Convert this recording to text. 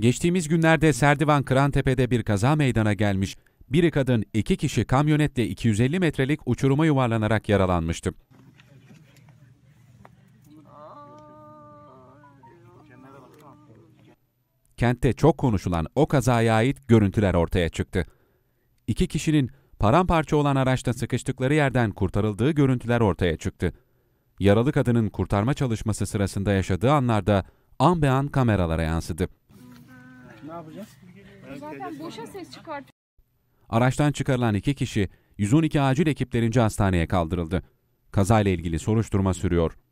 Geçtiğimiz günlerde Serdivan Kırantepe'de bir kaza meydana gelmiş, biri kadın iki kişi kamyonetle 250 metrelik uçuruma yuvarlanarak yaralanmıştı. Kentte çok konuşulan o kazaya ait görüntüler ortaya çıktı. İki kişinin paramparça olan araçta sıkıştıkları yerden kurtarıldığı görüntüler ortaya çıktı. Yaralı kadının kurtarma çalışması sırasında yaşadığı anlarda an be an kameralara yansıdı yapacağız? Zaten boşa ses çıkart. Araçtan çıkarılan iki kişi 112 acil ekiplerince hastaneye kaldırıldı. Kazayla ilgili soruşturma sürüyor.